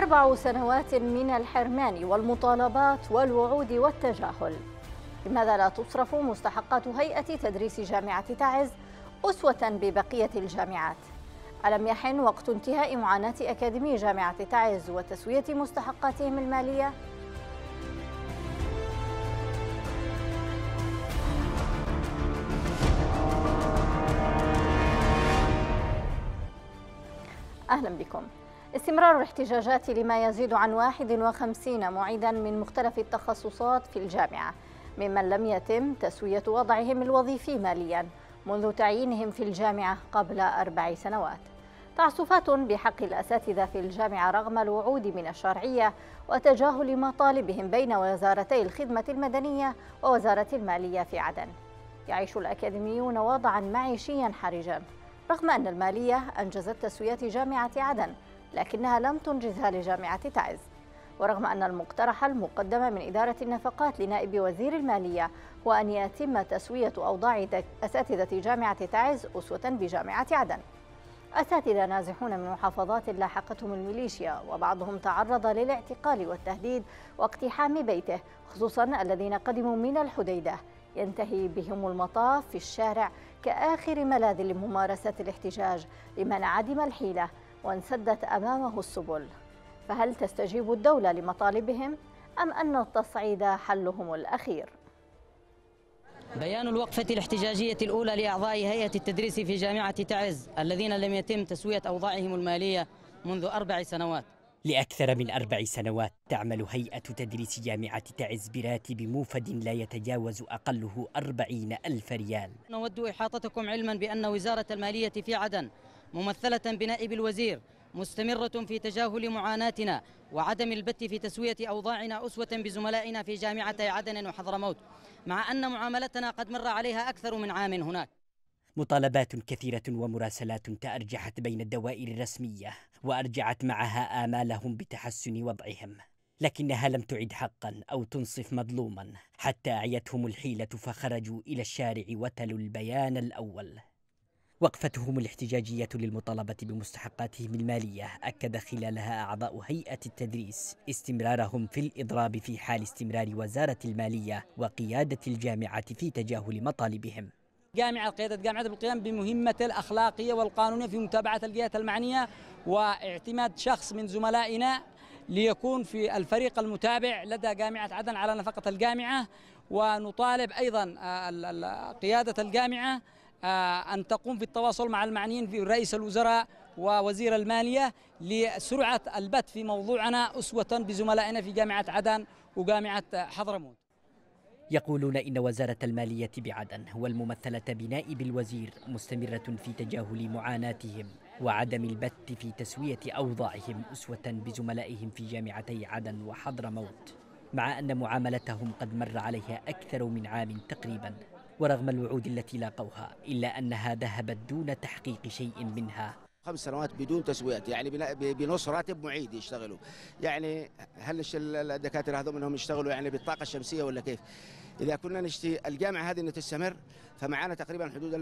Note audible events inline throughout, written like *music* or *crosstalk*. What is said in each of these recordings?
أربع سنوات من الحرمان والمطالبات والوعود والتجاهل لماذا لا تصرف مستحقات هيئة تدريس جامعة تعز أسوة ببقية الجامعات؟ ألم يحن وقت انتهاء معاناة أكاديمي جامعة تعز وتسوية مستحقاتهم المالية؟ أهلا بكم استمرار الاحتجاجات لما يزيد عن 51 معيدا من مختلف التخصصات في الجامعة ممن لم يتم تسوية وضعهم الوظيفي ماليا منذ تعيينهم في الجامعة قبل أربع سنوات تعسفات بحق الأساتذة في الجامعة رغم الوعود من الشرعية وتجاهل مطالبهم بين وزارتي الخدمة المدنية ووزارة المالية في عدن يعيش الأكاديميون وضعا معيشيا حرجا رغم أن المالية أنجزت تسوية جامعة عدن لكنها لم تنجزها لجامعة تعز ورغم أن المقترح المقدم من إدارة النفقات لنائب وزير المالية هو أن يتم تسوية أوضاع أساتذة جامعة تعز أسوة بجامعة عدن أساتذة نازحون من محافظات لاحقتهم الميليشيا وبعضهم تعرض للاعتقال والتهديد واقتحام بيته خصوصا الذين قدموا من الحديدة ينتهي بهم المطاف في الشارع كآخر ملاذ لممارسة الاحتجاج لمن عدم الحيلة وانسدت أمامه السبل فهل تستجيب الدولة لمطالبهم أم أن التصعيد حلهم الأخير؟ بيان الوقفة الاحتجاجية الأولى لأعضاء هيئة التدريس في جامعة تعز الذين لم يتم تسوية أوضاعهم المالية منذ أربع سنوات لأكثر من أربع سنوات تعمل هيئة تدريس جامعة تعز براتب موفد لا يتجاوز أقله أربعين ألف ريال نود إحاطتكم علما بأن وزارة المالية في عدن ممثلة بنائب الوزير مستمرة في تجاهل معاناتنا وعدم البت في تسوية أوضاعنا أسوة بزملائنا في جامعة عدن وحضرموت مع أن معاملتنا قد مر عليها أكثر من عام هناك مطالبات كثيرة ومراسلات تأرجحت بين الدوائر الرسمية وأرجعت معها آمالهم بتحسن وضعهم لكنها لم تعد حقا أو تنصف مظلوما حتى أعيتهم الحيلة فخرجوا إلى الشارع وتلوا البيان الأول وقفتهم الاحتجاجية للمطالبة بمستحقاتهم المالية أكد خلالها أعضاء هيئة التدريس استمرارهم في الإضراب في حال استمرار وزارة المالية وقيادة الجامعة في تجاهل مطالبهم جامعة قيادة جامعة بالقيام بمهمة الأخلاقية والقانونية في متابعة الجهات المعنية واعتماد شخص من زملائنا ليكون في الفريق المتابع لدى جامعة عدن على نفقة الجامعة ونطالب أيضا آه، قيادة الجامعة آه، أن تقوم في التواصل مع المعنيين في رئيس الوزراء ووزير المالية لسرعة البت في موضوعنا أسوة بزملائنا في جامعة عدن وجامعة حضرموت يقولون إن وزارة المالية بعدن والممثلة بنائب الوزير مستمرة في تجاهل معاناتهم وعدم البت في تسوية أوضاعهم أسوة بزملائهم في جامعتي عدن وحضرموت مع أن معاملتهم قد مر عليها أكثر من عام تقريباً ورغم الوعود التي لاقوها إلا أنها ذهبت دون تحقيق شيء منها خمس سنوات بدون تسويات يعني بنص راتب معيد يشتغلوا يعني هل الدكاتره هذول منهم يشتغلوا يعني بالطاقه الشمسيه ولا كيف؟ اذا كنا نشتي الجامعه هذه انها تستمر فمعانا تقريبا حدود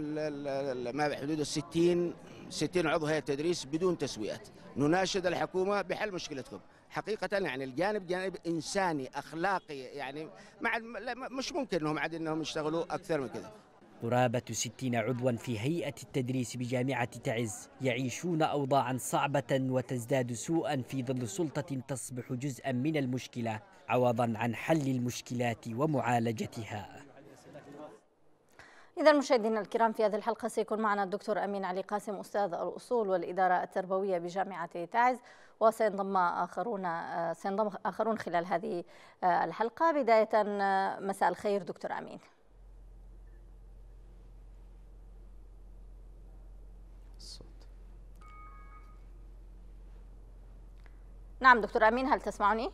ما حدود ال 60 60 عضو هيئه تدريس بدون تسويات نناشد الحكومه بحل مشكلتكم حقيقه يعني الجانب جانب انساني اخلاقي يعني مع مش ممكن انهم عاد انهم يشتغلوا اكثر من كذا قرابة 60 عضوا في هيئة التدريس بجامعة تعز يعيشون أوضاعا صعبة وتزداد سوءا في ظل سلطة تصبح جزءا من المشكلة عوضا عن حل المشكلات ومعالجتها إذا مشاهدينا الكرام في هذه الحلقة سيكون معنا الدكتور أمين علي قاسم أستاذ الأصول والإدارة التربوية بجامعة تعز وسينضم آخرون آه، سينضم آخرون خلال هذه آه، الحلقة بداية آه، مساء الخير دكتور أمين نعم دكتور أمين هل تسمعني؟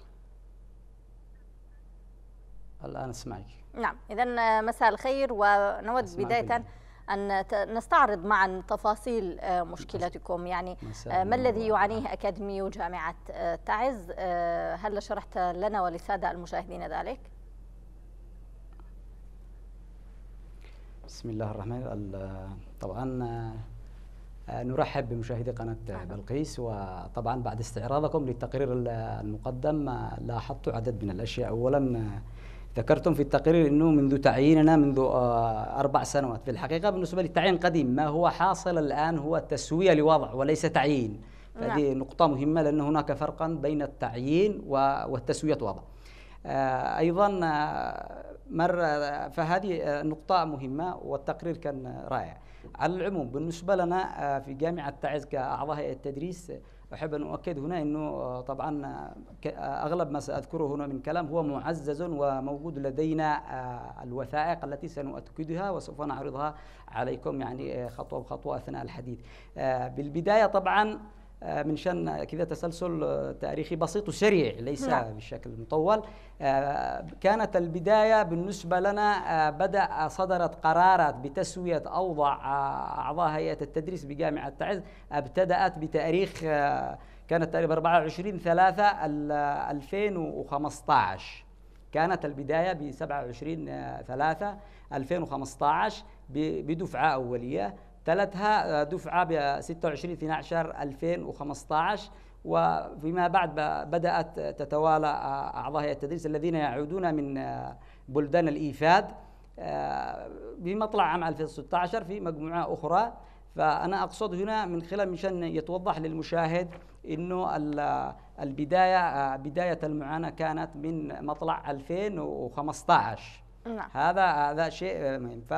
الآن أسمعك نعم اذا آه، مساء الخير ونود بدايه أن نستعرض معا تفاصيل آه، مشكلتكم يعني آه، ما الذي يعانيه أكاديمي جامعة تعز هل شرحت لنا وللسادة المشاهدين ذلك؟ بسم الله الرحمن الرحيم طبعا نرحب بمشاهدي قناة بلقيس وطبعا بعد استعراضكم للتقرير المقدم لاحظت عدد من الأشياء أولا ذكرتم في التقرير انه منذ تعييننا منذ آه، اربع سنوات في الحقيقه بالنسبه للتعيين قديم ما هو حاصل الان هو تسويه لوضع وليس تعيين نعم. هذه نقطة مهمة لأن هناك فرقا بين التعيين والتسوية وضع آه، أيضا آه، مر فهذه نقطة مهمة والتقرير كان رائع على العموم بالنسبة لنا في جامعة تعز كأعضاء هيئة التدريس أحب أن أؤكد هنا أنه آه، طبعا آه، آه، أغلب ما سأذكره هنا من كلام هو معزز وموجود لدينا الوثائق التي سنؤكدها وسوف نعرضها عليكم يعني خطوة بخطوة أثناء الحديث بالبداية طبعا آه، من شان كذا تسلسل آه، تاريخي بسيط وسريع ليس نعم. بشكل مطول آه، كانت البداية بالنسبة لنا بدأ صدرت قرارات بتسوية أوضاع أعضاء هيئة التدريس بجامعة تعز ابتدأت بتاريخ كانت تقريبا 24 3 2015 كانت البداية ب 27 3 2015 بدفعة أولية تلتها آه، دفعة ب 26 12 2015 وفيما بعد بدأت تتوالى آه، أعضاء هيئة التدريس الذين يعودون من آه، بلدان الإيفاد بمطلع عام 2016 في مجموعة أخرى فأنا أقصد هنا من خلال مشان يتوضح للمشاهد أنه البداية بداية المعاناة كانت من مطلع 2015 نعم. هذا هذا شيء مهم ف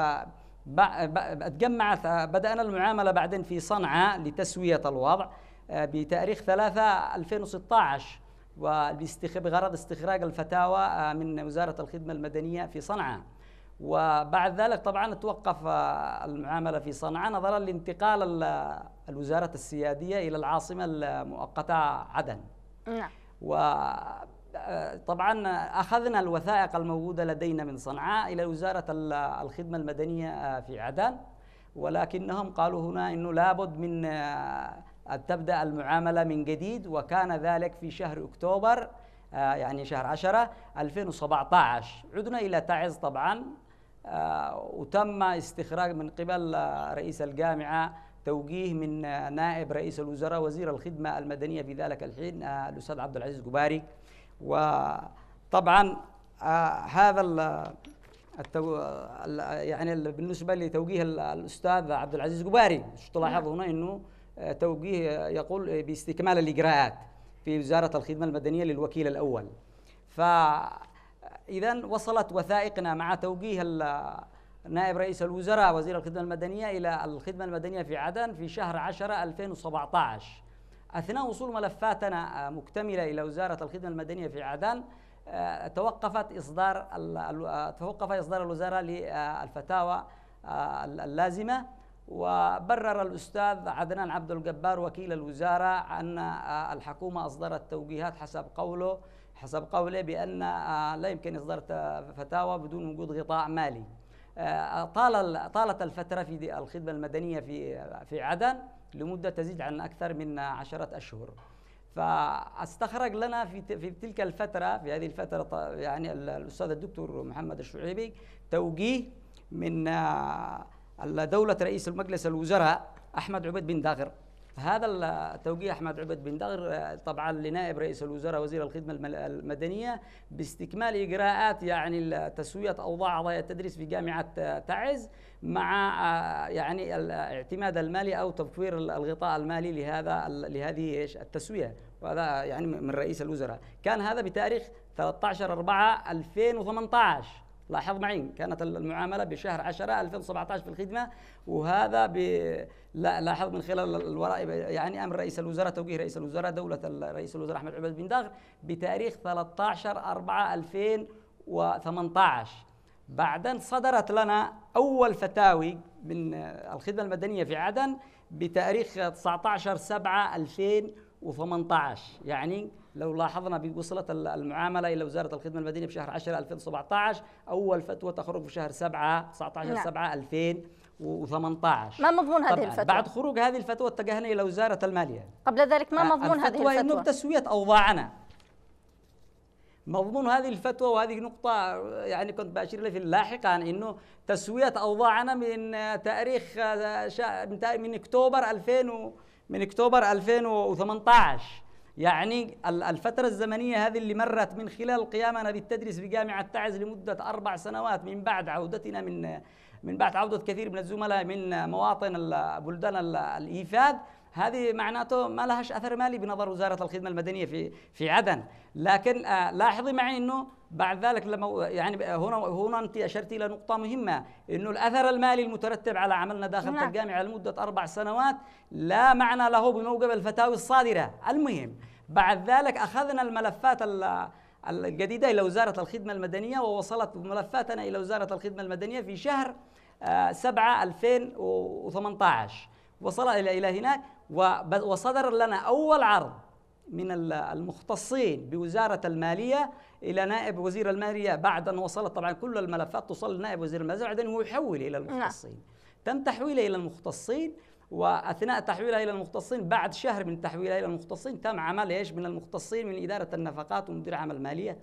اتجمعت بدانا المعامله بعدين في صنعاء لتسويه الوضع آه، بتاريخ 3 2016 بغرض استخراج الفتاوى آه، من وزاره الخدمه المدنيه في صنعاء وبعد ذلك طبعا توقف آه، المعامله في صنعاء نظرا لانتقال الوزاره السياديه الى العاصمه المؤقته عدن نعم طبعا اخذنا الوثائق الموجوده لدينا من صنعاء الى وزاره الخدمه المدنيه آه، في عدن ولكنهم قالوا هنا انه لابد من آه، ان تبدا المعامله من جديد وكان ذلك في شهر اكتوبر آه، يعني شهر 10 2017 عدنا الى تعز طبعا وتم استخراج من قبل رئيس الجامعه توجيه من نائب رئيس الوزراء وزير الخدمه المدنيه في ذلك الحين الاستاذ عبد العزيز جباري وطبعا آه، هذا التو... يعني بالنسبه لتوجيه الاستاذ عبد العزيز قباري تلاحظ نعم. هنا انه آه، توجيه يقول آه، باستكمال الاجراءات في وزاره الخدمه المدنيه للوكيل الاول ف اذا وصلت وثائقنا مع توجيه نائب رئيس الوزراء وزير الخدمه المدنيه الى الخدمه المدنيه في عدن في شهر 10 2017 أثناء وصول ملفاتنا آه، مكتملة إلى وزارة الخدمة المدنية في عدن آه، توقفت إصدار آه، توقف إصدار الوزارة للفتاوى اللازمة وبرر الأستاذ عدنان عبد الجبار وكيل الوزارة أن الحكومة أصدرت توجيهات حسب قوله حسب قوله بأن لا يمكن إصدار فتاوى بدون وجود غطاء مالي طال طالت الفترة في الخدمة المدنية في في عدن لمدة تزيد عن أكثر من عشرة أشهر فاستخرج لنا في في تلك الفتره في هذه الفتره يعني الاستاذ الدكتور محمد الشعيبي توجيه من آه، دوله رئيس المجلس الوزراء احمد عبيد بن داغر هذا التوجيه احمد عبد بن دغر طبعا لنائب رئيس الوزراء وزير الخدمه المدنيه باستكمال اجراءات يعني تسويه اوضاع اعضاء التدريس في جامعه تعز مع آه، يعني الاعتماد المالي او توفير الغطاء المالي لهذا لهذه ايش التسويه وهذا يعني من رئيس الوزراء كان هذا بتاريخ 13 4 2018 لاحظ معي كانت المعاملة بشهر 10 2017 في الخدمة وهذا ب... لاحظ من خلال الوراء يعني أمر رئيس الوزراء توجيه رئيس الوزراء دولة رئيس الوزراء أحمد عبيد بن داغر بتاريخ 13 4 2018 بعدين صدرت لنا أول فتاوي من الخدمة المدنية في عدن بتاريخ 19 7 2018 يعني لو لاحظنا بوصلة المعاملة إلى وزارة الخدمة المدنية بشهر 10 2017 أول فتوى تخرج في شهر 7 19 7 2018 ما مضمون هذه الفتوى؟ بعد خروج هذه الفتوى اتجهنا إلى وزارة المالية قبل ذلك ما آه، مضمون هذه الفتوى؟ الفتوى تسوية أوضاعنا مضمون هذه الفتوى وهذه نقطة يعني كنت بأشير لها في لاحقا أنه تسوية أوضاعنا من تاريخ آه، من أكتوبر 2000 من أكتوبر 2018 يعني الفترة الزمنية هذه اللي مرت من خلال قيامنا بالتدريس في جامعة تعز لمدة أربع سنوات من بعد عودتنا من من بعد عودة كثير من الزملاء من مواطن بلدان الإيفاد هذه معناته ما لهاش اثر مالي بنظر وزاره الخدمه المدنيه في في عدن لكن آه، لاحظي معي انه بعد ذلك لما يعني هنا هنا انت اشرت الى نقطه مهمه انه الاثر المالي المترتب على عملنا داخل نعم. الجامعه لمده اربع سنوات لا معنى له بموجب الفتاوي الصادره المهم بعد ذلك اخذنا الملفات الجديده الى وزاره الخدمه المدنيه ووصلت ملفاتنا الى وزاره الخدمه المدنيه في شهر 7 آه، 2018 وصل إلى إلى هناك وصدر لنا أول عرض من المختصين بوزارة المالية إلى نائب وزير المالية بعد أن وصلت طبعا كل الملفات توصل لنائب وزير المالية بعدين هو يحول إلى نعم. المختصين تم تحويله إلى المختصين واثناء تحويلها الى المختصين بعد شهر من تحويلها الى المختصين تم عمل ايش من المختصين من اداره النفقات ومدير عمل الماليه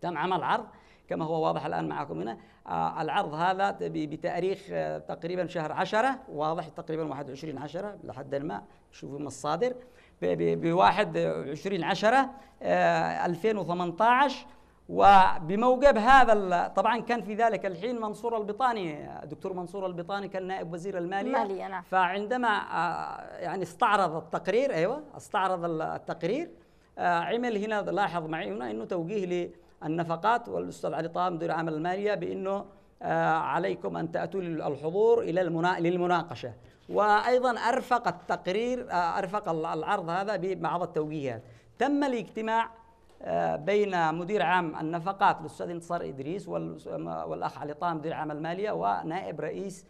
تم عمل عرض كما هو واضح الآن معكم هنا آه، العرض هذا بتاريخ آه، تقريبا شهر 10 واضح تقريبا 21 10 لحد ما شوفوا الصادر ب 21 10 2018 وبموقف هذا طبعا كان في ذلك الحين منصور البطاني الدكتور منصور البطاني كان نائب وزير الماليه الماليه نعم فعندما آه، يعني استعرض التقرير ايوه استعرض التقرير عمل هنا لاحظ معي هنا انه توجيه النفقات والاستاذ علي طه مدير عام الماليه بانه آه، عليكم ان تاتوا للحضور الى للمناقشه وايضا ارفق التقرير آه، ارفق العرض هذا ببعض التوجيهات تم الاجتماع آه، بين مدير عام النفقات الاستاذ انتصار ادريس والاخ علي طه مدير عام الماليه ونائب رئيس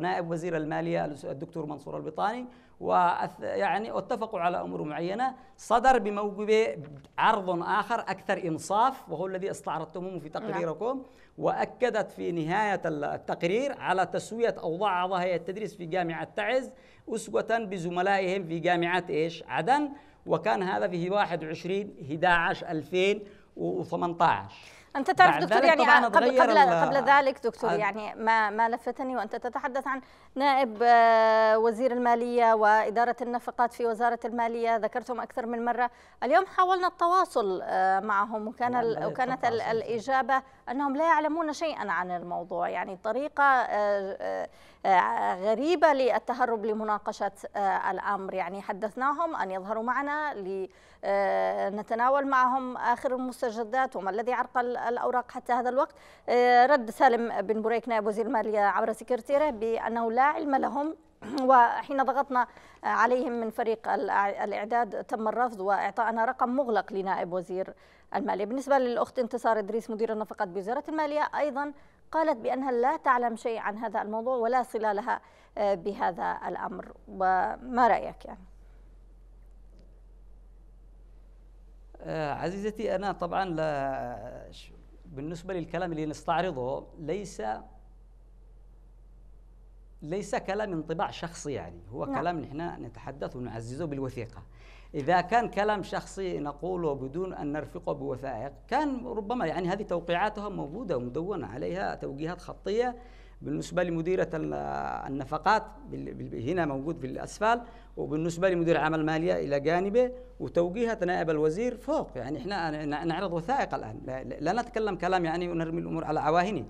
نائب وزير الماليه الدكتور منصور البطاني ويعني واتفقوا على امور معينه صدر بموجبه عرض اخر اكثر انصاف وهو الذي استعرضتموه في نعم. تقريركم واكدت في نهايه التقرير على تسويه اوضاع اعضاء هيئه التدريس في جامعه تعز اسوه بزملائهم في جامعه ايش؟ عدن وكان هذا في 21 11 2018 انت تعرف دكتور يعني قبل قبل, قبل آه، ذلك دكتور آه. يعني ما ما لفتني وانت تتحدث عن نائب آه، وزير الماليه واداره النفقات في وزاره الماليه ذكرتهم اكثر من مره اليوم حاولنا التواصل معهم وكان وكانت الاجابه انهم لا يعلمون شيئا عن الموضوع يعني طريقه آه، غريبة للتهرب لمناقشة آه، الأمر يعني حدثناهم أن يظهروا معنا لنتناول آه، معهم آخر المستجدات وما الذي عرقل الأوراق حتى هذا الوقت رد سالم بن بريك نائب وزير المالية عبر سكرتيره بأنه لا علم لهم *clears throat* وحين ضغطنا عليهم من فريق الإعداد تم الرفض وإعطائنا رقم مغلق لنائب وزير المالية بالنسبة للأخت انتصار إدريس مدير النفقات بوزارة المالية أيضا قالت بأنها لا تعلم شيء عن هذا الموضوع ولا صلة لها آه، بهذا الأمر وما رأيك يعني؟ آه، عزيزتي أنا طبعا لا بالنسبة للكلام اللي نستعرضه ليس ليس كلام انطباع شخصي يعني هو نعم. كلام نحن نتحدث ونعززه بالوثيقة إذا كان كلام شخصي نقوله بدون أن نرفقه بوثائق كان ربما يعني هذه توقيعاتها موجودة ومدونة عليها توجيهات خطية بالنسبة لمديرة النفقات هنا موجود في الأسفل وبالنسبة لمدير عام المالية إلى جانبه وتوجيهات نائب الوزير فوق يعني احنا نعرض وثائق الآن لا نتكلم كلام يعني ونرمي الأمور على عواهنه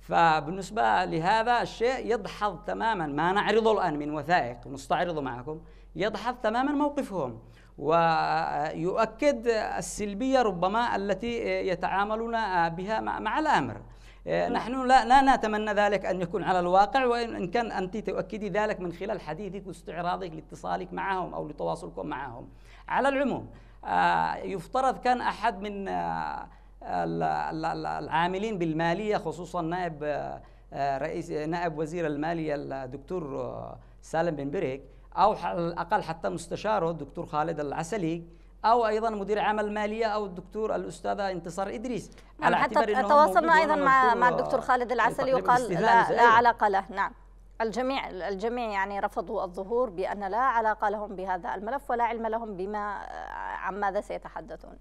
فبالنسبة لهذا الشيء يدحض تماما ما نعرضه الآن من وثائق ونستعرضه معكم يدحض تماما موقفهم ويؤكد السلبية ربما التي يتعاملون بها مع الأمر آه، نعم. نحن لا, لا نتمنى ذلك أن يكون على الواقع وإن كان أنت تؤكدي ذلك من خلال حديثك واستعراضك لاتصالك معهم أو لتواصلكم معهم على العموم آه، يفترض كان أحد من آه، العاملين بالمالية خصوصا نائب رئيس نائب وزير المالية الدكتور سالم بن بريك او على الاقل حتى مستشاره الدكتور خالد العسلي او ايضا مدير عمل المالية او الدكتور الاستاذه انتصار ادريس نعم على حتى تواصلنا ايضا مع مع الدكتور خالد العسلي وقال لا, لا علاقه له نعم الجميع الجميع يعني رفضوا الظهور بان لا علاقه لهم بهذا الملف ولا علم لهم بما عن ماذا سيتحدثون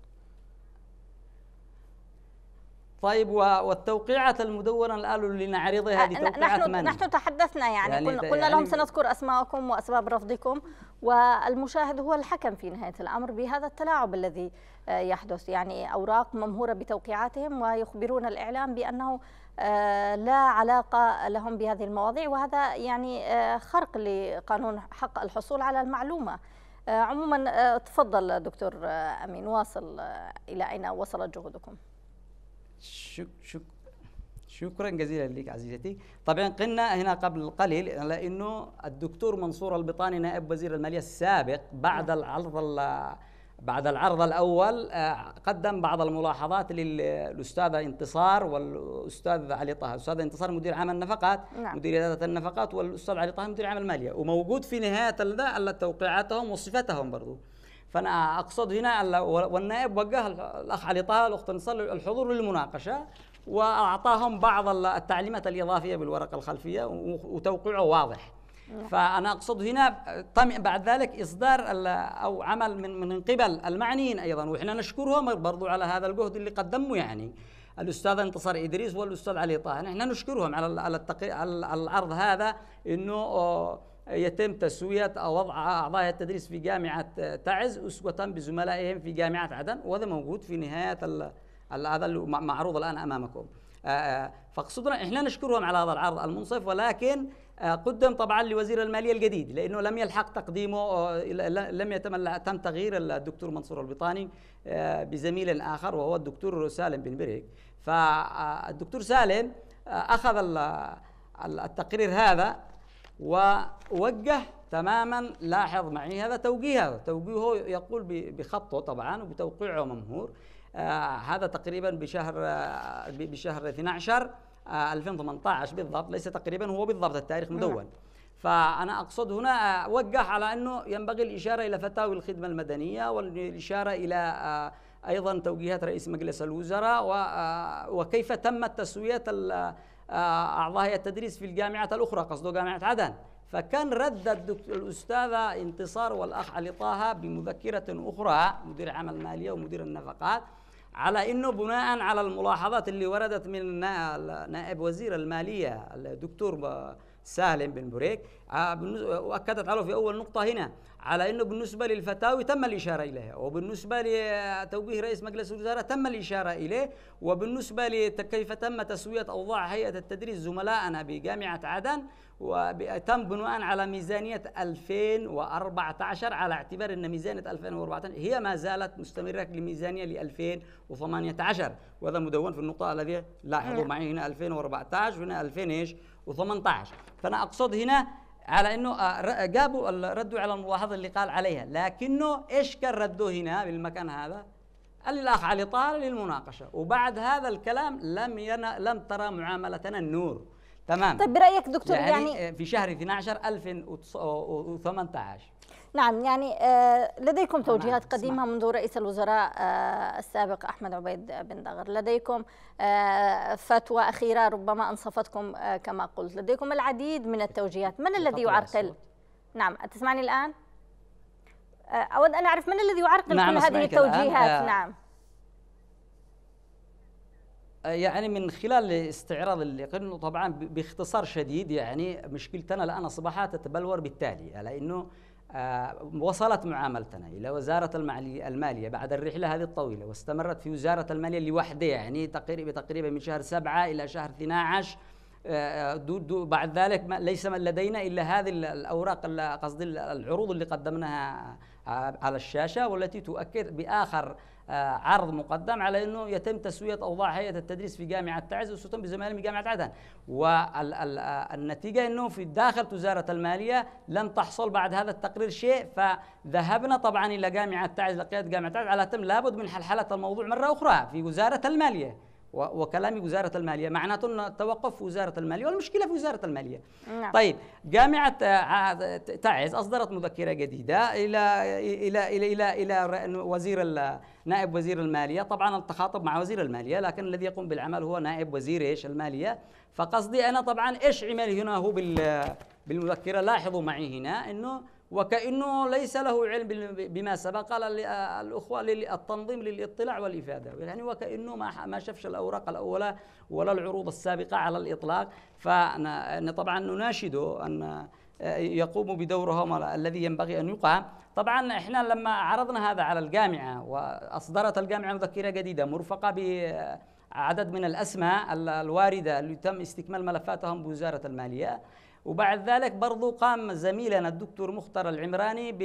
طيب والتوقيعات المدونة الآن لنعرضها هذه آه، نحن من؟ نحن تحدثنا يعني, يعني قلنا, قلنا يعني لهم سنذكر أسماءكم وأسباب رفضكم والمشاهد هو الحكم في نهاية الأمر بهذا التلاعب الذي آه، يحدث يعني أوراق ممهورة بتوقيعاتهم ويخبرون الإعلام بأنه آه، لا علاقة لهم بهذه المواضيع وهذا يعني خرق لقانون حق الحصول على المعلومة عموما تفضل دكتور أمين واصل إلى أين وصلت جهودكم شكرا جزيلا لك عزيزتي طبعا قلنا هنا قبل قليل لانه الدكتور منصور البطاني نائب وزير الماليه السابق بعد العرض بعد العرض الاول آه، قدم بعض الملاحظات للاستاذه انتصار والاستاذ علي طه استاذ انتصار مدير عام النفقات نعم. مدير اداره النفقات والاستاذ علي طه مدير عام الماليه وموجود في نهايه التوقيعاتهم وصفتهم برضو فانا اقصد هنا والنائب وجه الاخ علي طه الاخت نصر الحضور للمناقشه واعطاهم بعض التعليمات الاضافيه بالورقه الخلفيه وتوقيعه واضح نعم. فانا اقصد هنا طمع بعد ذلك اصدار او عمل من من قبل المعنيين ايضا واحنا نشكرهم برضو على هذا الجهد اللي قدموا يعني الاستاذ انتصر ادريس والاستاذ علي طه نحن نشكرهم على على العرض هذا انه آه، يتم تسوية أو وضع أعضاء التدريس في جامعة تعز أسوة بزملائهم في جامعة عدن وهذا موجود في نهاية هذا معروض الآن أمامكم آه، آه، فقصدنا احنا نشكرهم على هذا العرض المنصف ولكن آه، قدم طبعا لوزير الماليه الجديد لانه لم يلحق تقديمه لم يتم تم تغيير الدكتور منصور البطاني بزميل اخر وهو الدكتور سالم بن بريك فالدكتور سالم اخذ التقرير هذا ووجه تماما لاحظ معي هذا توجيه هذا توجيهه يقول بخطه طبعا وبتوقيعه ممهور آه هذا تقريبا بشهر آه بشهر 12 آه 2018 بالضبط ليس تقريبا هو بالضبط التاريخ نعم. مدون فأنا أقصد هنا آه، وجه على أنه ينبغي الإشارة إلى فتاوي الخدمة المدنية والإشارة إلى آه، أيضا توجيهات رئيس مجلس الوزراء آه، وكيف تمت تسوية آه، أعضاء هيئه التدريس في الجامعة الأخرى قصده جامعة عدن فكان رد الأستاذة انتصار والأخ علي طه بمذكرة أخرى مدير عمل الماليه ومدير النفقات على أنه بناء على الملاحظات اللي وردت من نائب وزير المالية الدكتور سالم بن بريك آه، واكدت على في اول نقطه هنا على انه بالنسبه للفتاوي تم الاشاره اليها وبالنسبه لتوجيه رئيس مجلس الوزراء تم الاشاره اليه وبالنسبه لكيف تم تسويه اوضاع هيئه التدريس زملائنا بجامعه عدن وتم بناء على ميزانيه 2014 على اعتبار ان ميزانيه 2014 هي ما زالت مستمره لميزانيه ل 2018 وهذا مدون في النقطه الذي لاحظوا نعم. معي هنا 2014 وهنا 2018 فانا اقصد هنا على انه آه، جابوا ردوا على الملاحظه اللي قال عليها لكنه ايش كان ردوا هنا بالمكان هذا قال الاخ علي طال للمناقشه وبعد هذا الكلام لم ينا لم ترى معاملتنا النور تمام طيب برايك دكتور يعني, يعني آه، في شهر 12 2018 نعم يعني آه، لديكم توجيهات قديمة منذ رئيس الوزراء آه، السابق أحمد عبيد بن دغر لديكم آه، فتوى أخيرة ربما أنصفتكم كما قلت لديكم العديد من التوجيهات من الذي يعرقل نعم تسمعني الآن أود أن أعرف من الذي يعرقل نعم كل هذه التوجيهات الآن. نعم يعني من خلال استعراض قلنا طبعا باختصار شديد يعني مشكلتنا الان اصبحت تتبلور بالتالي لانه آه، وصلت معاملتنا إلى وزارة المالية بعد الرحلة هذه الطويلة واستمرت في وزارة المالية لوحدها يعني تقريبا تقريبا من شهر سبعة إلى شهر 12 دو دو بعد ذلك ما ليس من لدينا الا هذه الاوراق قصدي العروض اللي قدمناها على الشاشه والتي تؤكد باخر آه، عرض مقدم على انه يتم تسويه اوضاع هيئه التدريس في جامعه تعز وسلطان بزمالهم جامعه عدن والنتيجه آه، انه في داخل وزاره الماليه لم تحصل بعد هذا التقرير شيء فذهبنا طبعا الى جامعه تعز لقياده جامعه تعز على تم لابد من حلحله الموضوع مره اخرى في وزاره الماليه وكلام وزاره الماليه معناته ان التوقف في وزاره الماليه والمشكله في وزاره الماليه نعم. طيب جامعه آه، تعز اصدرت مذكره جديده الى الى الى الى, إلى وزير نائب وزير الماليه طبعا التخاطب مع وزير الماليه لكن الذي يقوم بالعمل هو نائب وزير ايش الماليه فقصدي انا طبعا ايش عمل هنا هو بالمذكره لاحظوا معي هنا انه وكأنه ليس له علم بما سبق قال الأخوة للتنظيم للاطلاع والإفادة يعني وكأنه ما شفش شافش الأوراق الأولى ولا العروض السابقة على الإطلاق فطبعا نناشده أن يقوم بدورهم الذي ينبغي أن يقام طبعا احنا لما عرضنا هذا على الجامعة وأصدرت الجامعة مذكرة جديدة مرفقة ب عدد من الأسماء الواردة اللي تم استكمال ملفاتهم بوزارة المالية وبعد ذلك برضو قام زميلنا الدكتور مختار العمراني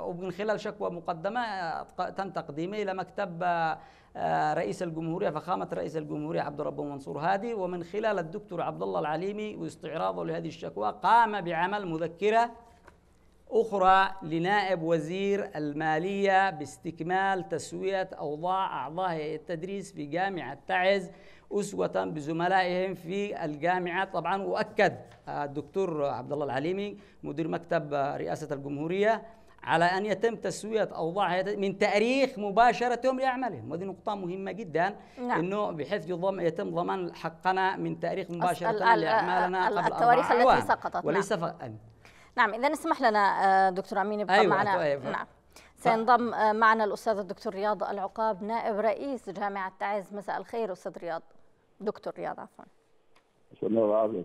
ومن خلال شكوى مقدمة تم تقديمه إلى مكتب آه، رئيس الجمهورية فخامة رئيس الجمهورية عبد الرب منصور هادي ومن خلال الدكتور عبد الله العليمي واستعراضه لهذه الشكوى قام بعمل مذكرة أخرى لنائب وزير المالية باستكمال تسوية أوضاع أعضاء هيئة التدريس في جامعة تعز أسوة بزملائهم في الجامعة طبعا وأكد الدكتور عبد الله العليمي مدير مكتب رئاسة الجمهورية على أن يتم تسوية أوضاع من تاريخ مباشرتهم لأعمالهم وهذه نقطة مهمة جدا نعم. أنه بحيث يضم يتم ضمان حقنا من تاريخ مباشرة لأعمالنا قبل التواريخ التي سقطت نعم. وليس نعم. نعم اذا اسمح لنا آه، دكتور امين يبقى أيوة معنا أيوة. نعم سينضم آه، معنا الاستاذ الدكتور رياض العقاب نائب رئيس جامعه تعز مساء الخير استاذ رياض دكتور رياض عفوا اهلا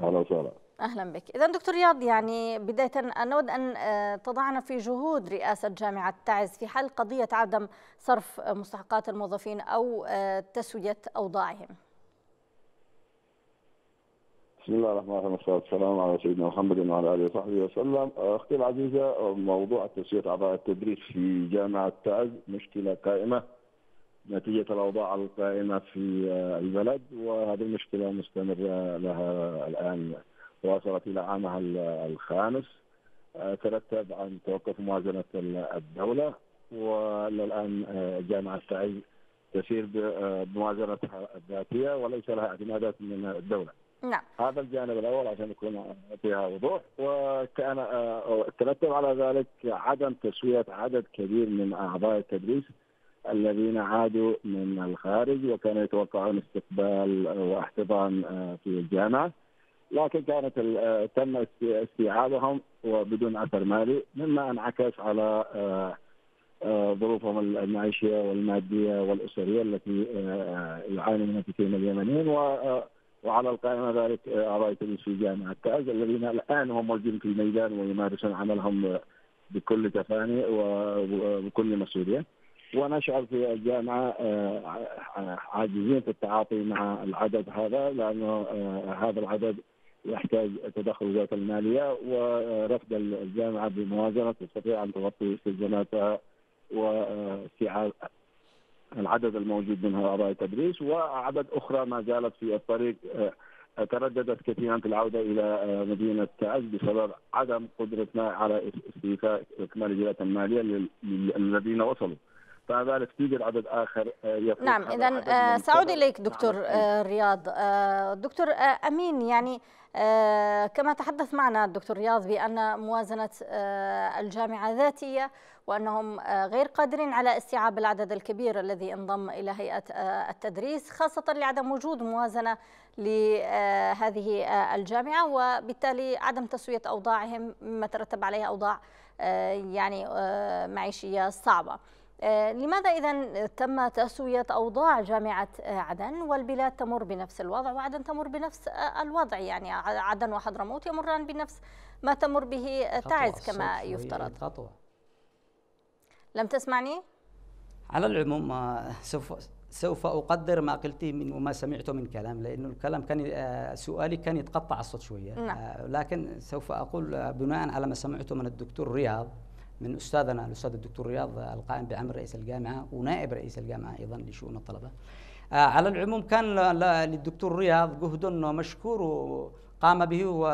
وسهلا اهلا بك اذا دكتور رياض يعني بدايه نود ان آه، تضعنا في جهود رئاسه جامعه تعز في حل قضيه عدم صرف مستحقات الموظفين او تسويه اوضاعهم بسم الله الرحمن الرحيم والصلاة والسلام على سيدنا محمد وعلى آله وصحبه وسلم أختي العزيزة موضوع تسويه اعضاء التدريس في جامعة تاج مشكلة قائمة نتيجة الأوضاع القائمة في البلد وهذه المشكلة مستمرة لها الآن وصلت إلى عامها الخامس ترتب عن توقف موازنة الدولة وإلى الآن جامعة تعز تسير بموازنتها الذاتية وليس لها اعتمادات من الدولة. نعم هذا الجانب الاول عشان يكون فيها وضوح وكان آه، ترتب على ذلك عدم تسويه عدد كبير من اعضاء التدريس الذين عادوا من الخارج وكانوا يتوقعون استقبال واحتضان آه، في الجامعه لكن كانت آه، تم استيعابهم وبدون اثر مالي مما انعكس على ظروفهم المعيشيه والماديه والاسريه التي يعاني منها كثير من اليمنيين و وعلى القائمه ذلك اعضاء آه، تونس في جامعه تعز الذين الان هم موجودين في الميدان ويمارسون عملهم بكل تفاني وبكل مسؤوليه ونشعر في الجامعه آه، عاجزين في التعاطي مع العدد هذا لانه آه، هذا العدد يحتاج تدخل وزاره الماليه ورفض الجامعه بموازنه تستطيع ان تغطي استلزاماتها واستيعاب العدد الموجود من هؤلاء التدريس وعدد أخرى ما زالت في الطريق آه، ترددت كثيرا في العوده الى آه، مدينه تعز بسبب عدم قدرتنا على استيفاء اكمال الجهات الماليه للذين وصلوا. فذلك توجد عدد اخر آه، نعم اذا آه، ساعود اليك دكتور نعم. آه، رياض دكتور امين يعني كما تحدث معنا الدكتور رياض بان موازنه الجامعه ذاتيه وانهم غير قادرين على استيعاب العدد الكبير الذي انضم الى هيئه التدريس خاصه لعدم وجود موازنه لهذه الجامعه وبالتالي عدم تسويه اوضاعهم مما ترتب عليها اوضاع يعني معيشيه صعبه. آه، لماذا إذا تم تسوية أوضاع جامعة عدن والبلاد تمر بنفس الوضع وعدن تمر بنفس آه، الوضع يعني عدن وحضرموت يمران بنفس ما تمر به آه، تعز كما يفترض خطوة لم تسمعني؟ على العموم سوف سوف اقدر ما قلتي من وما سمعته من كلام لانه الكلام كان سؤالي كان يتقطع الصوت شويه نعم. لكن سوف اقول بناء على ما سمعته من الدكتور رياض من استاذنا الاستاذ الدكتور رياض القائم بعمل رئيس الجامعه ونائب رئيس الجامعه ايضا لشؤون الطلبه. آه، على العموم كان للدكتور رياض جهد مشكور قام به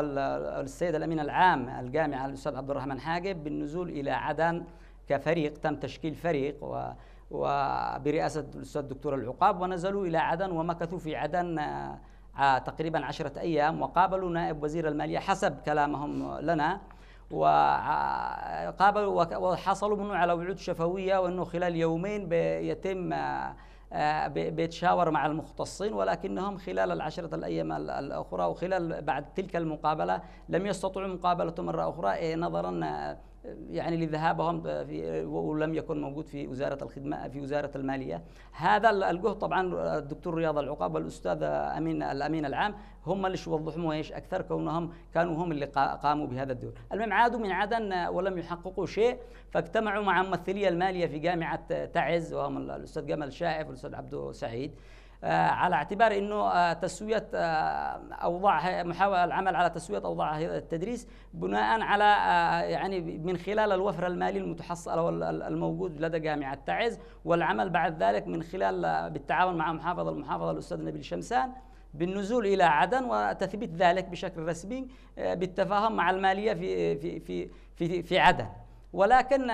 السيد الامين العام الجامعه الاستاذ عبد الرحمن حاجب بالنزول الى عدن كفريق تم تشكيل فريق و وبرئاسة الأستاذ الدكتور العقاب ونزلوا إلى عدن ومكثوا في عدن آه، تقريبا عشرة أيام وقابلوا نائب وزير المالية حسب كلامهم لنا وقابلوا وحصلوا منه على وعود شفويه وانه خلال يومين بيتم آه، بيتشاور مع المختصين ولكنهم خلال العشرة الأيام الأخرى وخلال بعد تلك المقابلة لم يستطيعوا مقابلته مرة أخرى إيه، نظرا آه، يعني لذهابهم في ولم يكن موجود في وزاره الخدمه في وزاره الماليه هذا الجهد طبعا الدكتور رياض العقاب والاستاذ امين الامين العام هم اللي وضحوا ايش اكثر كونهم كانوا هم اللي قاموا بهذا الدور المهم عادوا من عدن ولم يحققوا شيء فاجتمعوا مع ممثلي الماليه في جامعه تعز وهم الاستاذ جمال شائف والاستاذ عبدو سعيد آه، على اعتبار انه آه، تسويه آه، اوضاع محاوله العمل على تسويه اوضاع التدريس بناء على يعني من خلال الوفره الماليه المتحصل او الموجود لدى جامعه تعز والعمل بعد ذلك من خلال بالتعاون مع محافظ المحافظه الاستاذ نبيل شمسان بالنزول الى عدن وتثبيت ذلك بشكل رسمي بالتفاهم مع الماليه في في في في, في عدن ولكن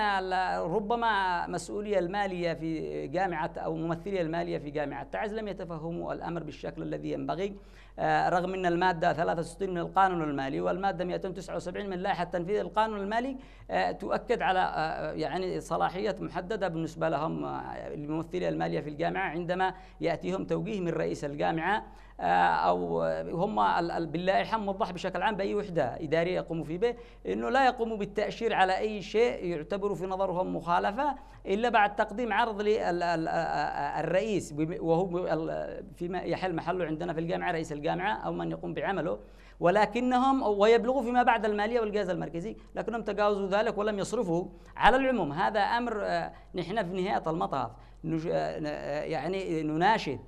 ربما مسؤولية المالية في جامعة أو ممثلية المالية في جامعة تعز لم يتفهموا الأمر بالشكل الذي ينبغي آه، رغم أن المادة 63 من القانون المالي والمادة 279 من لائحة تنفيذ القانون المالي آه، تؤكد على آه، يعني صلاحية محددة بالنسبة لهم الممثلية المالية في الجامعة عندما يأتيهم توجيه من رئيس الجامعة آه، او هم باللائحه موضح بشكل عام باي وحده اداريه يقوموا فيه به انه لا يقوموا بالتاشير على اي شيء يعتبر في نظرهم مخالفه الا بعد تقديم عرض للرئيس آه، آه، وهو فيما يحل محله عندنا في الجامعه رئيس الجامعه او من يقوم بعمله ولكنهم ويبلغوا فيما بعد الماليه والجهاز المركزي لكنهم تجاوزوا ذلك ولم يصرفوا على العموم هذا امر نحن في نهايه المطاف يعني نناشد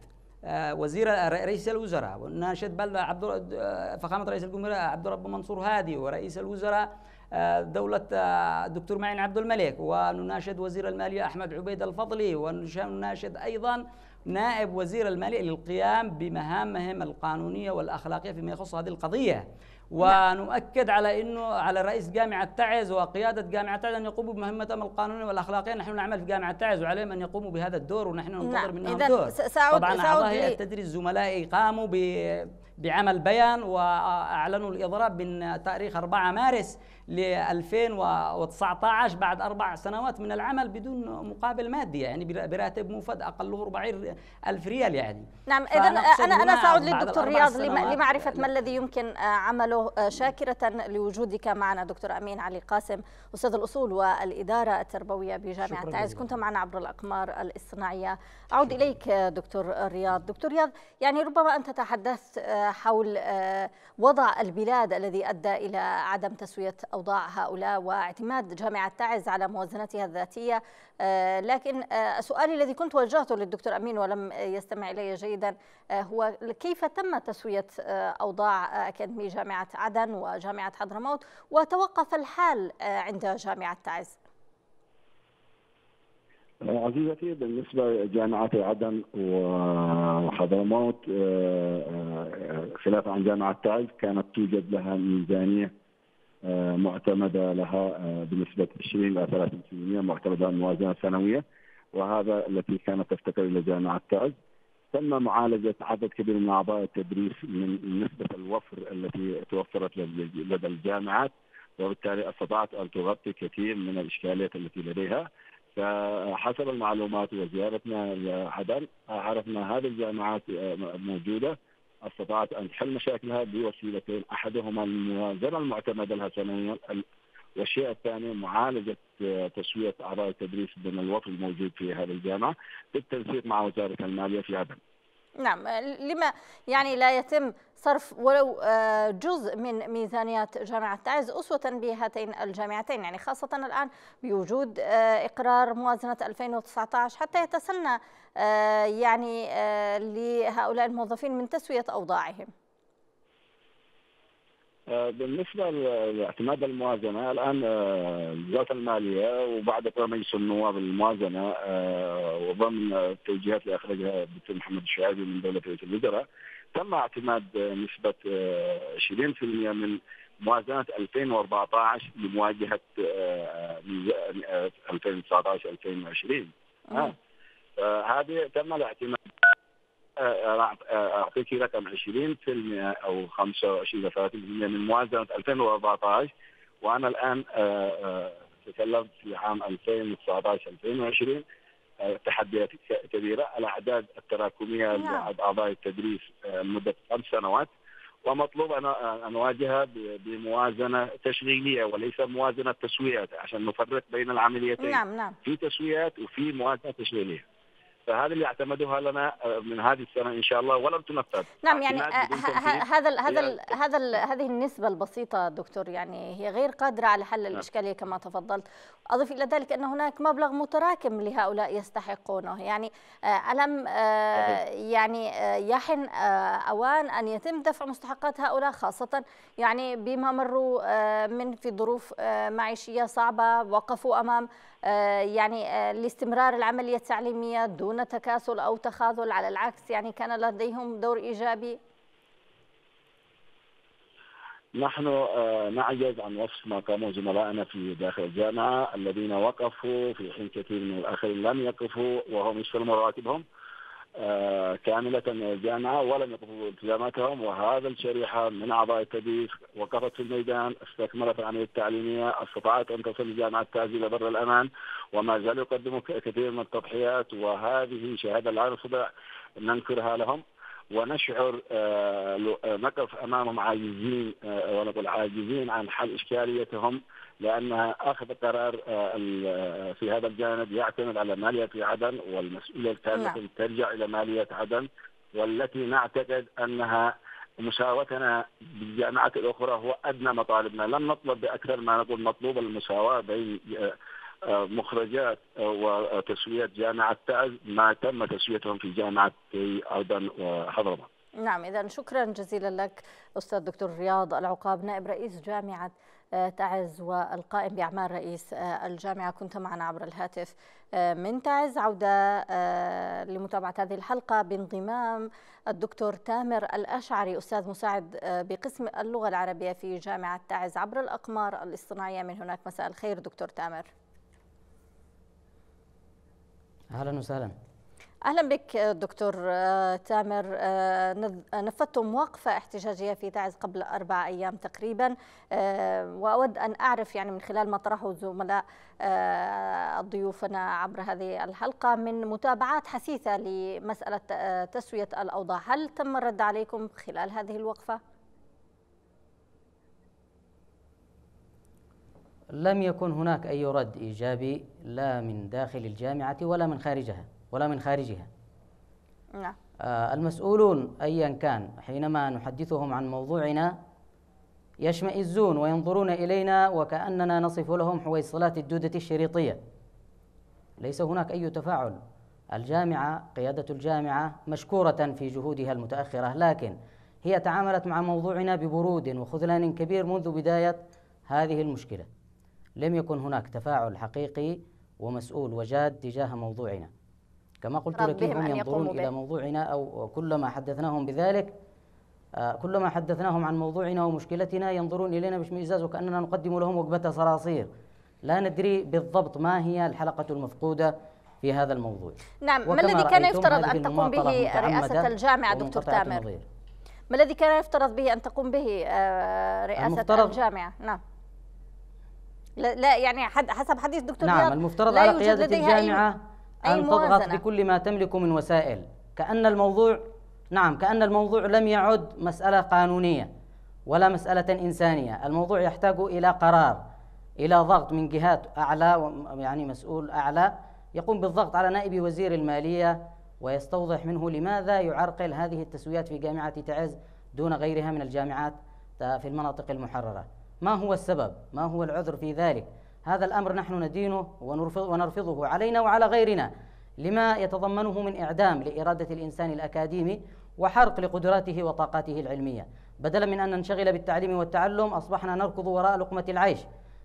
آه، وزير رئيس الوزراء وناشد بل عبد آه، فخامه رئيس الجمهوريه عبد الرب منصور هادي ورئيس الوزراء آه، دولة الدكتور معين عبد الملك ونناشد وزير المالية أحمد عبيد الفضلي ونناشد أيضا نائب وزير المالية للقيام بمهامهم القانونية والأخلاقية فيما يخص هذه القضية نعم. ونؤكد على انه على رئيس جامعه تعز وقياده جامعه تعز ان يقوموا بمهمتهم القانونيه والاخلاقيه نحن نعمل في جامعه تعز وعليهم ان يقوموا بهذا الدور ونحن نعم. ننتظر منهم دور طبعا اعضاء هيئه تدريس زملائي قاموا بعمل بيان واعلنوا الاضراب من تاريخ 4 مارس ل 2019 بعد أربع سنوات من العمل بدون مقابل مادي يعني براتب مفد أقله 40 ألف ريال يعني نعم إذا أنا أنا سأعود للدكتور رياض لمعرفة ما الذي يمكن آه، عمله آه، شاكرة لوجودك معنا دكتور أمين علي قاسم أستاذ الأصول والإدارة التربوية بجامعة تعز كنت معنا عبر الأقمار الاصطناعية أعود شكرا. إليك دكتور رياض دكتور رياض يعني ربما أنت تحدثت آه، حول وضع البلاد الذي أدى إلى عدم تسوية أوضاع هؤلاء واعتماد جامعة تعز على موازنتها الذاتية آه، لكن آه، سؤالي الذي كنت وجهته للدكتور أمين ولم يستمع إلي جيدا آه، هو كيف تم تسوية أوضاع أكاديمي جامعة عدن وجامعة حضرموت وتوقف الحال عند جامعة تعز عزيزتي بالنسبة لجامعة عدن وحضرموت خلافا عن جامعة تعز كانت توجد لها ميزانية آه، معتمده لها آه، بنسبه 20 الى 30% معتمده على الموازنه السنويه وهذا التي كانت تفتقر الى جامعه تعز تم معالجه عدد كبير من اعضاء التدريس من نسبه الوفر التي توفرت لدى الجامعات وبالتالي استطاعت ان تغطي كثير من الاشكاليات التي لديها فحسب المعلومات وزيارتنا عدن عرفنا هذه الجامعات آه، موجوده استطاعت أن تحل مشاكلها بوسيلتين أحدهما الموازنة المعتمدة لها سنويا والشيء الثاني معالجة آه، تسوية أعضاء التدريس ضمن الوطن الموجود في هذه الجامعة بالتنسيق مع وزارة المالية في عدن نعم لما يعني لا يتم صرف ولو آه، جزء من ميزانيات جامعة تعز أسوة بهاتين الجامعتين يعني خاصة الآن بوجود آه، إقرار موازنة 2019 حتى يتسنى آه، يعني لهؤلاء الموظفين من تسوية أوضاعهم آه، بالنسبه لاعتماد الموازنه الان آه، وزاره الماليه وبعد قرار مجلس النواب الموازنه آه، وضمن التوجيهات اللي اخرجها الدكتور محمد الشعبي من دوله رئيس الوزراء تم اعتماد نسبه 20% من موازنه 2014 لمواجهه 2019 2020 هذه تم الاعتماد آه، آه، اعطيك رقم 20% او 25 الى 30% من موازنه 2014 وانا الان آه، تكلمت في عام 2019 2020 تحديات كبيره الاعداد التراكميه نعم. لاعضاء التدريس لمده خمس سنوات ومطلوب ان نواجهها بموازنه تشغيليه وليس موازنه تسويات عشان نفرق بين العمليتين نعم نعم في تسويات وفي موازنه تشغيليه فهذا اللي اعتمدوها لنا آه، من هذه السنه ان شاء الله ولم تنفذ نعم يعني آه، هذا هذا هذا هذه النسبه البسيطه دكتور يعني هي غير قادره على حل نعم. الاشكاليه كما تفضلت اضف الى ذلك ان هناك مبلغ متراكم لهؤلاء يستحقونه يعني آه، الم يعني يحن اوان ان يتم دفع مستحقات هؤلاء خاصه يعني بما مروا من في ظروف معيشيه صعبه وقفوا امام آه، يعني آه، لاستمرار العملية التعليمية دون تكاسل أو تخاذل على العكس يعني كان لديهم دور إيجابي نحن آه، نعجز عن وصف ما قاموا زملائنا في داخل الجامعة الذين وقفوا في حين كثير من الآخرين لم يقفوا وهم يشتغلوا رواتبهم آه، كاملة الجامعة ولم يقضوا التزاماتهم وهذا الشريحة من أعضاء التدريس وقفت في الميدان استكملت العملية التعليمية استطاعت أن تصل الجامعة التازية إلى بر الأمان وما زالوا يقدموا كثير من التضحيات وهذه شهادة لا نستطيع ننكرها لهم ونشعر آه، نقف أمامهم عاجزين آه، ونقول عاجزين عن حل إشكاليتهم لانها اخذ قرار آه، آه، في هذا الجانب يعتمد على ماليه عدن والمسؤوليه الكامله نعم. ترجع الى ماليه عدن والتي نعتقد انها مساواتنا بالجامعات الاخرى هو ادنى مطالبنا، لم نطلب باكثر ما نقول مطلوب المساواه بين آه، مخرجات وتسويه جامعه تعز ما تم تسويتهم في جامعه عدن وحضرموت. نعم إذا شكرا جزيلا لك أستاذ دكتور رياض العقاب نائب رئيس جامعة آه، تعز والقائم بأعمال رئيس آه، الجامعة كنت معنا عبر الهاتف آه، من تعز عودة لمتابعة هذه الحلقة بانضمام الدكتور تامر الأشعري أستاذ مساعد بقسم اللغة العربية في جامعة تعز عبر الأقمار الاصطناعية من هناك مساء الخير دكتور تامر أهلا وسهلا اهلا بك دكتور آه، تامر آه، نفذتم وقفه احتجاجيه في تعز قبل اربع ايام تقريبا آه، واود ان اعرف يعني من خلال ما طرحه زملاء ضيوفنا عبر هذه الحلقه من متابعات حثيثه لمساله تسويه الاوضاع هل تم الرد عليكم خلال هذه الوقفه؟ لم يكن هناك اي رد ايجابي لا من داخل الجامعه ولا من خارجها. ولا من خارجها نعم آه، المسؤولون أيا كان حينما نحدثهم عن موضوعنا يشمئزون وينظرون إلينا وكأننا نصف لهم حويصلات الدودة الشريطية ليس هناك أي تفاعل الجامعة قيادة الجامعة مشكورة في جهودها المتأخرة لكن هي تعاملت مع موضوعنا ببرود وخذلان كبير منذ بداية هذه المشكلة لم يكن هناك تفاعل حقيقي ومسؤول وجاد تجاه موضوعنا كما قلت لك هم ينظرون إلى موضوعنا أو كلما حدثناهم بذلك آه، كلما حدثناهم عن موضوعنا ومشكلتنا ينظرون إلينا باشمئزاز وكأننا نقدم لهم وجبة صراصير لا ندري بالضبط ما هي الحلقة المفقودة في هذا الموضوع نعم ما الذي كان يفترض أن تقوم به رئاسة الجامعة دكتور تامر ما الذي كان يفترض به أن تقوم به آه، رئاسة الجامعة نعم لا يعني حسب حديث دكتور نعم المفترض على قيادة الجامعة أن تضغط بكل ما تملك من وسائل كأن الموضوع نعم كأن الموضوع لم يعد مسألة قانونية ولا مسألة إنسانية الموضوع يحتاج إلى قرار إلى ضغط من جهات أعلى يعني مسؤول أعلى يقوم بالضغط على نائب وزير المالية ويستوضح منه لماذا يعرقل هذه التسويات في جامعة تعز دون غيرها من الجامعات في المناطق المحررة ما هو السبب ما هو العذر في ذلك هذا الأمر نحن ندينه ونرفض ونرفضه علينا وعلى غيرنا لما يتضمنه من إعدام لإرادة الإنسان الأكاديمي وحرق لقدراته وطاقاته العلمية بدلا من أن ننشغل بالتعليم والتعلم أصبحنا نركض وراء لقمة العيش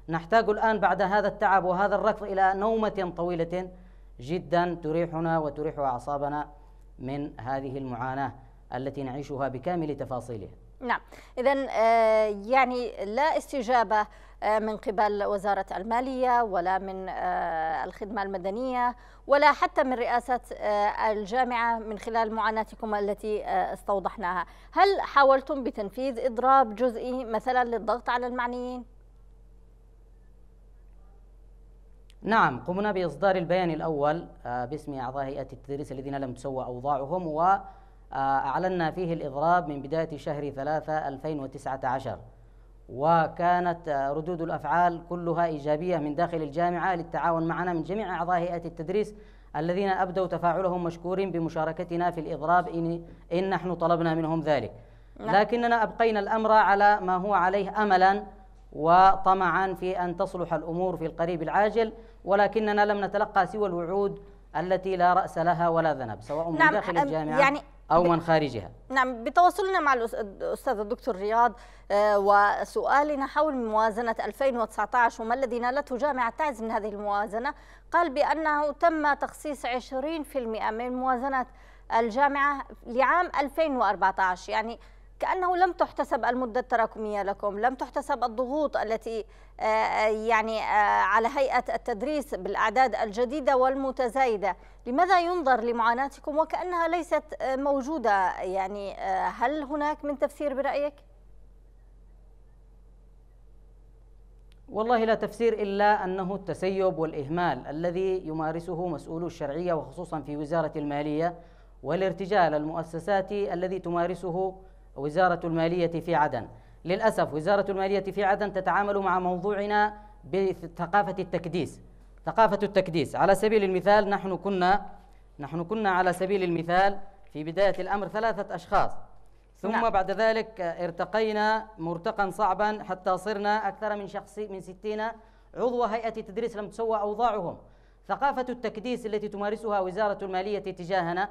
نحتاج الآن بعد هذا التعب وهذا الركض إلى نومة طويلة جدا تريحنا وتريح أعصابنا من هذه المعاناة التي نعيشها بكامل تفاصيلها نعم إذا آه، يعني لا استجابة آه، من قبل وزارة المالية ولا من آه، الخدمة المدنية ولا حتى من رئاسة آه، الجامعة من خلال معاناتكم التي استوضحناها هل حاولتم بتنفيذ إضراب جزئي مثلا للضغط على المعنيين؟ نعم قمنا بإصدار البيان الأول باسم أعضاء هيئة التدريس الذين لم تسوى أوضاعهم وأعلنا فيه الإضراب من بداية شهر 3 2019 وكانت ردود الافعال كلها ايجابيه من داخل الجامعه للتعاون معنا من جميع اعضاء هيئه التدريس الذين ابدوا تفاعلهم مشكورين بمشاركتنا في الاضراب ان ان نحن طلبنا منهم ذلك. نعم. لكننا ابقينا الامر على ما هو عليه املا وطمعا في ان تصلح الامور في القريب العاجل ولكننا لم نتلقى سوى الوعود التي لا راس لها ولا ذنب سواء من نعم داخل الجامعه يعني أو من خارجها نعم بتواصلنا مع الأستاذ الدكتور رياض آه، وسؤالنا حول موازنة 2019 وما الذي نالته جامعة تعز من هذه الموازنة قال بأنه تم تخصيص 20% من موازنة الجامعة لعام 2014 يعني كأنه لم تحتسب المدة التراكمية لكم لم تحتسب الضغوط التي آه، آه، يعني على هيئة التدريس بالأعداد الجديدة والمتزايدة لماذا ينظر لمعاناتكم وكأنها ليست آه، موجودة يعني آه، هل هناك من تفسير برأيك؟ والله لا تفسير إلا أنه التسيب والإهمال الذي يمارسه مسؤول الشرعية وخصوصا في وزارة المالية والارتجال المؤسساتي الذي تمارسه وزارة المالية في عدن للأسف وزارة المالية في عدن تتعامل مع موضوعنا بثقافة التكديس ثقافة التكديس على سبيل المثال نحن كنا نحن كنا على سبيل المثال في بداية الأمر ثلاثة أشخاص ثم نعم. بعد ذلك آه، ارتقينا مرتقا صعبا حتى صرنا أكثر من شخصي من ستين عضو هيئة تدريس لم تسوى أوضاعهم ثقافة التكديس التي تمارسها وزارة المالية تجاهنا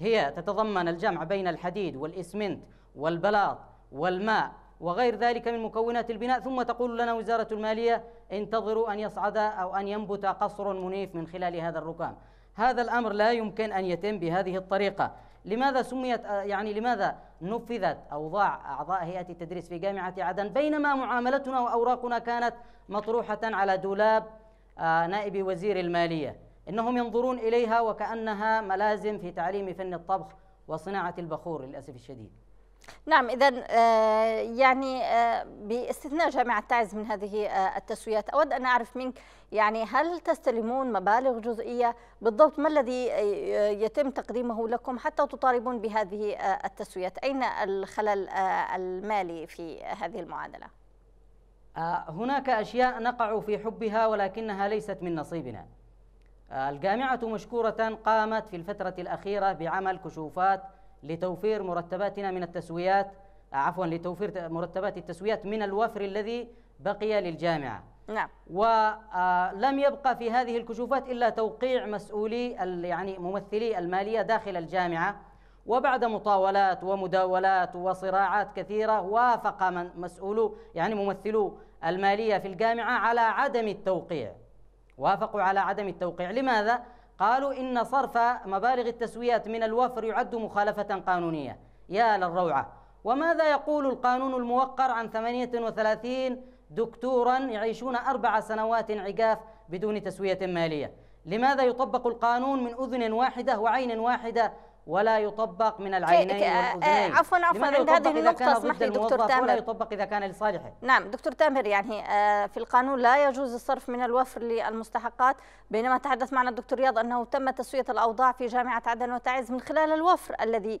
هي تتضمن الجمع بين الحديد والإسمنت والبلاط والماء وغير ذلك من مكونات البناء ثم تقول لنا وزارة المالية انتظروا أن يصعد أو أن ينبت قصر منيف من خلال هذا الركام هذا الأمر لا يمكن أن يتم بهذه الطريقة لماذا سميت يعني لماذا نفذت أوضاع أعضاء هيئة التدريس في جامعة عدن بينما معاملتنا وأوراقنا كانت مطروحة على دولاب آه، نائب وزير المالية إنهم ينظرون إليها وكأنها ملازم في تعليم فن الطبخ وصناعة البخور للأسف الشديد نعم اذا آه، يعني آه، باستثناء جامعه تعز من هذه آه، التسويات اود ان اعرف منك يعني هل تستلمون مبالغ جزئيه بالضبط ما الذي يتم تقديمه لكم حتى تطالبون بهذه التسويات اين الخلل المالي في هذه المعادله هناك اشياء نقع في حبها ولكنها ليست من نصيبنا الجامعه مشكوره قامت في الفتره الاخيره بعمل كشوفات لتوفير مرتباتنا من التسويات آه، عفوا لتوفير مرتبات التسويات من الوفر الذي بقي للجامعة نعم ولم آه، يبقى في هذه الكشوفات إلا توقيع مسؤولي يعني ممثلي المالية داخل الجامعة وبعد مطاولات ومداولات وصراعات كثيرة وافق من مسؤولو يعني ممثلو المالية في الجامعة على عدم التوقيع وافقوا على عدم التوقيع لماذا؟ قالوا إن صرف مبالغ التسويات من الوفر يعد مخالفة قانونية يا للروعة وماذا يقول القانون الموقر عن 38 دكتورا يعيشون أربع سنوات عجاف بدون تسوية مالية لماذا يطبق القانون من أذن واحدة وعين واحدة ولا يطبق من العينين والاذنين آه، آه، عفوا عفوا عند هذه النقطه اسمح لي دكتور تامر ولا يطبق اذا كان لصالحه نعم دكتور تامر يعني آه، في القانون لا يجوز الصرف من الوفر للمستحقات بينما تحدث معنا الدكتور رياض انه تم تسويه الاوضاع في جامعه عدن وتعز من خلال الوفر الذي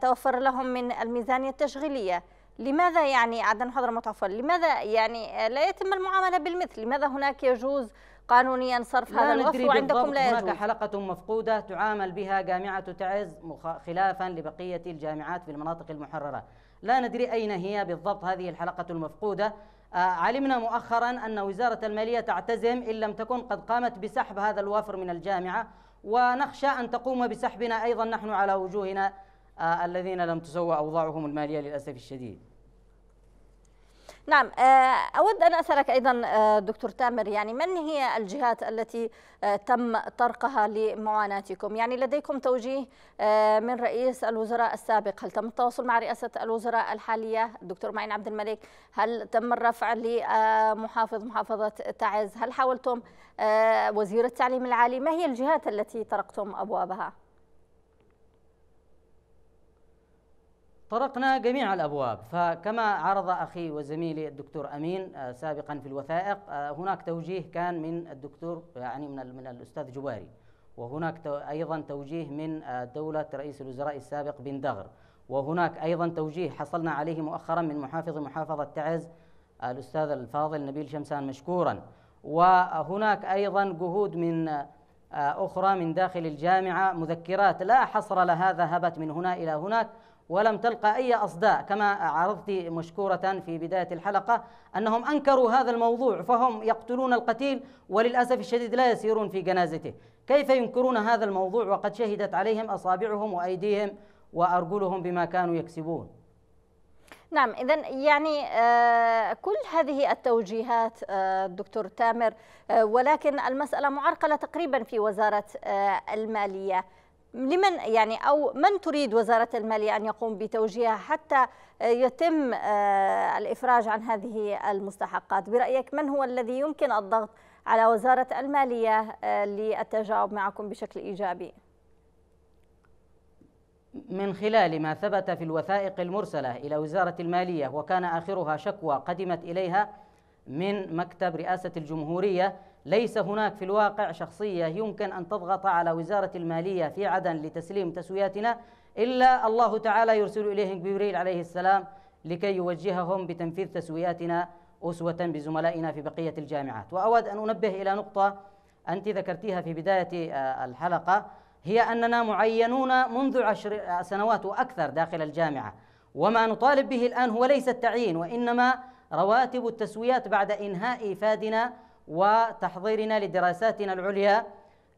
توفر لهم من الميزانيه التشغيليه لماذا يعني عدن حضرموت عفوا لماذا يعني لا يتم المعامله بالمثل لماذا هناك يجوز قانونيا صرف هذا الوقف وعندكم لا يجوز هناك حلقة مفقودة تعامل بها جامعة تعز خلافا لبقية الجامعات في المناطق المحررة لا ندري أين هي بالضبط هذه الحلقة المفقودة آه، علمنا مؤخرا أن وزارة المالية تعتزم إن لم تكن قد قامت بسحب هذا الوفر من الجامعة ونخشى أن تقوم بسحبنا أيضا نحن على وجوهنا آه، الذين لم تسوى أوضاعهم المالية للأسف الشديد نعم آه، أود أن أسألك أيضا آه، دكتور تامر يعني من هي الجهات التي آه، تم طرقها لمعاناتكم يعني لديكم توجيه من رئيس الوزراء السابق هل تم التواصل مع رئاسة الوزراء الحالية الدكتور معين عبد الملك هل تم الرفع لمحافظ محافظة تعز هل حاولتم وزير التعليم العالي ما هي الجهات التي طرقتم أبوابها طرقنا جميع الابواب فكما عرض اخي وزميلي الدكتور امين آه، سابقا في الوثائق آه، هناك توجيه كان من الدكتور يعني من من الاستاذ جباري وهناك ايضا توجيه من آه، دوله رئيس الوزراء السابق بن دغر وهناك ايضا توجيه حصلنا عليه مؤخرا من محافظ محافظه تعز الاستاذ الفاضل نبيل شمسان مشكورا وهناك ايضا جهود من اخرى من داخل الجامعه مذكرات لا حصر لها ذهبت من هنا الى هناك ولم تلقى أي أصداء كما عرضت مشكورة في بداية الحلقة أنهم أنكروا هذا الموضوع فهم يقتلون القتيل وللأسف الشديد لا يسيرون في جنازته كيف ينكرون هذا الموضوع وقد شهدت عليهم أصابعهم وأيديهم وأرجلهم بما كانوا يكسبون نعم إذا يعني آه، كل هذه التوجيهات آه، دكتور تامر آه، ولكن المسألة معرقلة تقريبا في وزارة المالية لمن يعني او من تريد وزاره الماليه ان يقوم بتوجيهها حتى يتم آه، الافراج عن هذه المستحقات برايك من هو الذي يمكن الضغط على وزاره الماليه آه، للتجاوب معكم بشكل ايجابي من خلال ما ثبت في الوثائق المرسله الى وزاره الماليه وكان اخرها شكوى قدمت اليها من مكتب رئاسه الجمهوريه ليس هناك في الواقع شخصية يمكن أن تضغط على وزارة المالية في عدن لتسليم تسوياتنا إلا الله تعالى يرسل إليهم جبريل عليه السلام لكي يوجههم بتنفيذ تسوياتنا أسوة بزملائنا في بقية الجامعات وأود أن أنبه إلى نقطة أنت ذكرتيها في بداية آه، الحلقة هي أننا معينون منذ عشر سنوات وأكثر داخل الجامعة وما نطالب به الآن هو ليس التعيين وإنما رواتب التسويات بعد إنهاء إفادنا وتحضيرنا لدراساتنا العليا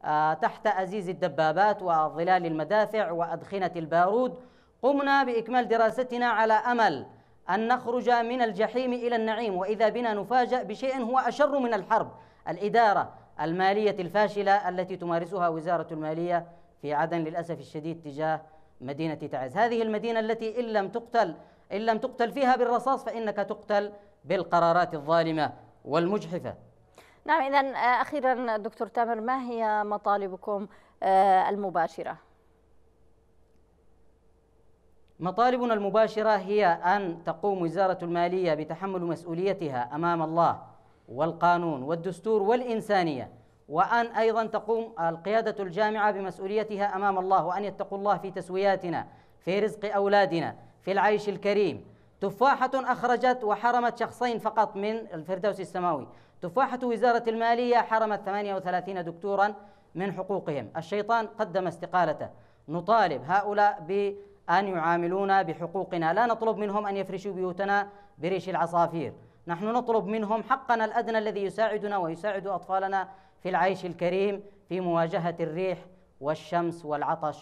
آه، تحت أزيز الدبابات وظلال المدافع وأدخنة البارود قمنا بإكمال دراستنا على أمل أن نخرج من الجحيم إلى النعيم وإذا بنا نفاجأ بشيء هو أشر من الحرب الإدارة المالية الفاشلة التي تمارسها وزارة المالية في عدن للأسف الشديد تجاه مدينة تعز هذه المدينة التي إن لم تقتل إن لم تقتل فيها بالرصاص فإنك تقتل بالقرارات الظالمة والمجحفة نعم إذا آه، أخيرا دكتور تامر ما هي مطالبكم آه، المباشرة؟ مطالبنا المباشرة هي أن تقوم وزارة المالية بتحمل مسؤوليتها أمام الله والقانون والدستور والإنسانية وأن أيضا تقوم القيادة الجامعة بمسؤوليتها أمام الله وأن يتقوا الله في تسوياتنا في رزق أولادنا في العيش الكريم تفاحة أخرجت وحرمت شخصين فقط من الفردوس السماوي تفاحة وزارة المالية حرمت 38 دكتورا من حقوقهم الشيطان قدم استقالته نطالب هؤلاء بأن يعاملونا بحقوقنا لا نطلب منهم أن يفرشوا بيوتنا بريش العصافير نحن نطلب منهم حقنا الأدنى الذي يساعدنا ويساعد أطفالنا في العيش الكريم في مواجهة الريح والشمس والعطش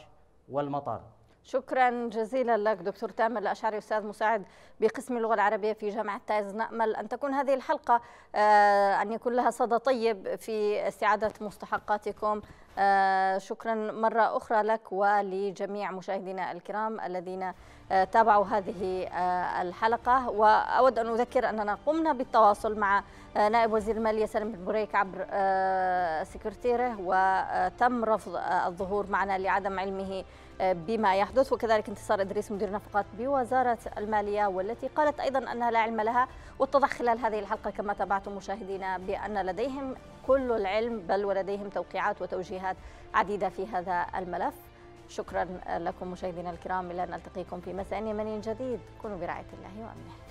والمطر شكرا جزيلا لك دكتور تامر الأشعري أستاذ مساعد بقسم اللغة العربية في جامعة تايز نأمل أن تكون هذه الحلقة آه، أن يكون لها صدى طيب في استعادة مستحقاتكم آه، شكرا مرة أخرى لك ولجميع مشاهدينا الكرام الذين آه، تابعوا هذه الحلقة وأود أن أذكر أننا قمنا بالتواصل مع نائب وزير المالية سالم البريك عبر سكرتيره وتم رفض الظهور معنا لعدم علمه بما يحدث وكذلك انتصار ادريس مدير نفقات بوزاره الماليه والتي قالت ايضا انها لا علم لها واتضح خلال هذه الحلقه كما تابعتم مشاهدينا بان لديهم كل العلم بل ولديهم توقيعات وتوجيهات عديده في هذا الملف شكرا لكم مشاهدينا الكرام الى ان نلتقيكم في مساء يمني جديد كونوا برعايه الله وامنه